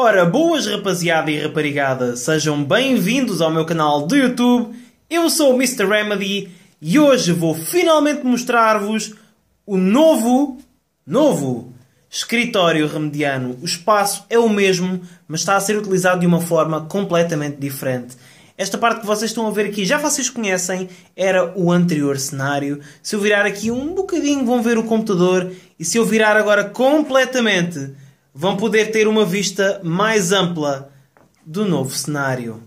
Ora, boas rapaziada e raparigada, sejam bem-vindos ao meu canal do YouTube. Eu sou o Mr. Remedy e hoje vou finalmente mostrar-vos o novo, novo escritório remediano. O espaço é o mesmo, mas está a ser utilizado de uma forma completamente diferente. Esta parte que vocês estão a ver aqui já vocês conhecem, era o anterior cenário. Se eu virar aqui um bocadinho vão ver o computador e se eu virar agora completamente vão poder ter uma vista mais ampla do novo cenário.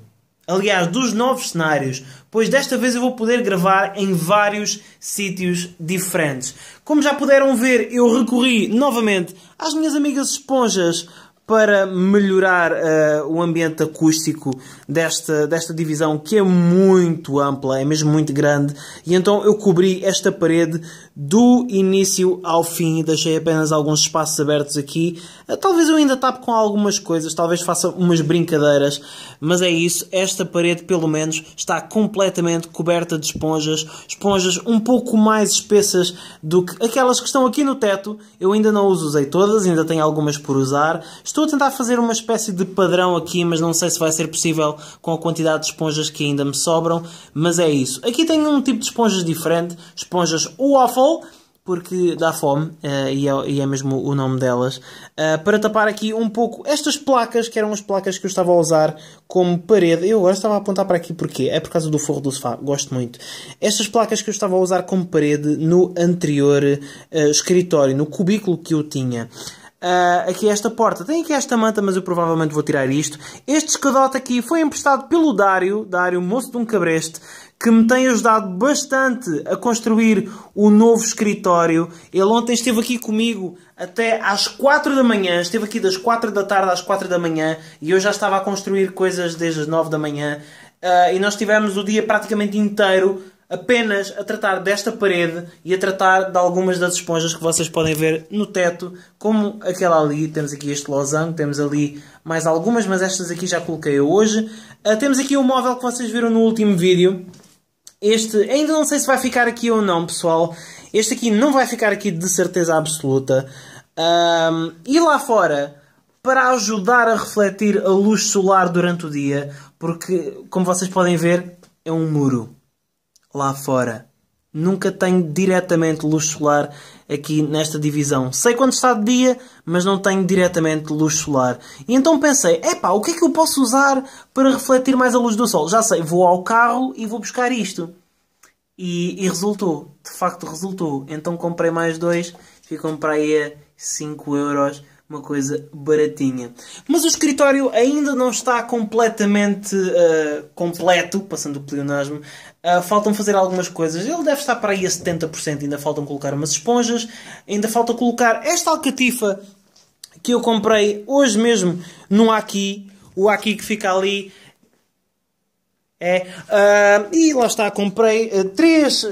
Aliás, dos novos cenários, pois desta vez eu vou poder gravar em vários sítios diferentes. Como já puderam ver, eu recorri novamente às minhas amigas esponjas para melhorar uh, o ambiente acústico desta, desta divisão que é muito ampla, é mesmo muito grande. E então eu cobri esta parede do início ao fim, deixei apenas alguns espaços abertos aqui. Uh, talvez eu ainda tape com algumas coisas, talvez faça umas brincadeiras, mas é isso. Esta parede, pelo menos, está completamente coberta de esponjas, esponjas um pouco mais espessas do que aquelas que estão aqui no teto. Eu ainda não as usei todas, ainda tenho algumas por usar. Estou Estou a tentar fazer uma espécie de padrão aqui, mas não sei se vai ser possível com a quantidade de esponjas que ainda me sobram, mas é isso. Aqui tenho um tipo de esponjas diferente, esponjas waffle, porque dá fome, eh, é, e, é, mesmo o nome delas, eh, para tapar aqui um pouco estas placas, que eram as placas que eu estava a usar como parede. Eu agora estava a apontar para aqui porque é por causa do forro do sofá, gosto muito. Estas placas que eu estava a usar como parede no anterior eh, escritório, no cubículo que eu tinha uh, aqui esta porta. Tem aqui esta manta, mas eu provavelmente vou tirar isto. Este escadote aqui foi emprestado pelo Dário, Dário Moço de um Cabreste, que me tem ajudado bastante a construir o novo escritório. Ele ontem esteve aqui comigo até às 4 da manhã, esteve aqui das 4 da tarde às 4 da manhã e eu já estava a construir coisas desde as 9 da manhã. Uh, e nós tivemos o dia praticamente inteiro apenas a tratar desta parede e a tratar de algumas das esponjas que vocês podem ver no teto, como aquela ali, temos aqui este losango, temos ali mais algumas, mas estas aqui já coloquei hoje. Uh, temos aqui o móvel que vocês viram no último vídeo. Este, ainda não sei se vai ficar aqui ou não, pessoal. Este aqui não vai ficar aqui de certeza absoluta. Um, e lá fora, para ajudar a refletir a luz solar durante o dia, porque, como vocês podem ver, é um muro lá fora. Nunca tenho diretamente luz solar aqui nesta divisão. Sei quando está de dia, mas não tenho diretamente luz solar. E então pensei, epá, o que é que eu posso usar para refletir mais a luz do sol? Já sei, vou ao carro e vou buscar isto. E, e resultou, de facto resultou. Então comprei mais dois, ficam para aí a 5 euros uma coisa baratinha. Mas o escritório ainda não está completamente uh, completo, passando o pleonasmo. Uh, eh, faltam fazer algumas coisas. Ele deve estar para aí a 70%. Ainda faltam colocar umas esponjas. Ainda falta colocar esta alcatifa que eu comprei hoje mesmo no Aqui. O Aqui que fica ali é, uh, e lá está, comprei uh, três uh,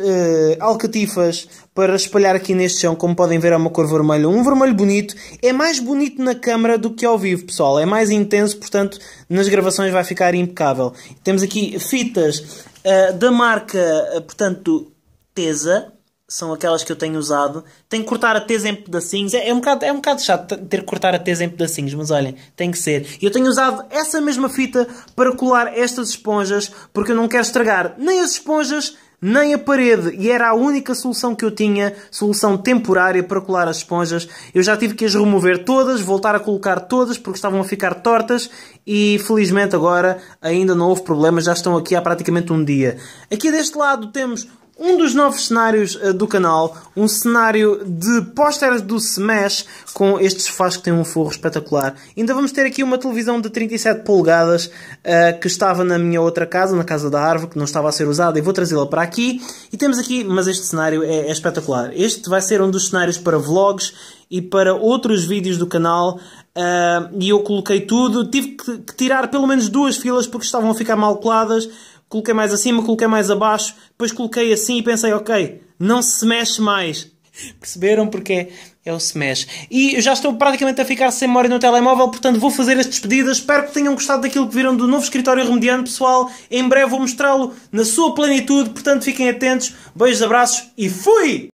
alcatifas para espalhar aqui neste chão, como podem ver é uma cor vermelha, um vermelho bonito, é mais bonito na câmara do que ao vivo pessoal, é mais intenso, portanto nas gravações vai ficar impecável. Temos aqui fitas ah, da marca, ah, portanto, Tesa, são aquelas que eu tenho usado. Tenho que cortar a tesa em pedacinhos. É, é, um bocado, é um bocado chato ter que cortar a tesa em pedacinhos, mas olhem, tem que ser. E eu tenho usado essa mesma fita para colar estas esponjas, porque eu não quero estragar nem as esponjas, nem a parede. E era a única solução que eu tinha, solução temporária para colar as esponjas. Eu já tive que as remover todas, voltar a colocar todas, porque estavam a ficar tortas. E felizmente agora ainda não houve problemas, já estão aqui há praticamente um dia. Aqui deste lado temos um dos novos cenários eh, do canal, um cenário de pósteres do Smash com estes faz que têm um forro espetacular. Ainda vamos ter aqui uma televisão de 37 polegadas uh, que estava na minha outra casa, na casa da árvore, que não estava a ser usada e vou trazê-la para aqui. E temos aqui, mas este cenário é, é, espetacular. Este vai ser um dos cenários para vlogs e para outros vídeos do canal. Uh, e eu coloquei tudo, tive que, que tirar pelo menos duas filas porque estavam a ficar mal coladas coloquei mais acima, coloquei mais abaixo, depois coloquei assim e pensei, ok, não se mexe mais. Perceberam porque é, o se mexe. E já estou praticamente a ficar sem memória no telemóvel, portanto vou fazer as despedidas. Espero que tenham gostado daquilo que viram do novo escritório remediano, pessoal. Em breve vou mostrá-lo na sua plenitude, portanto fiquem atentos. Beijos, abraços e fui!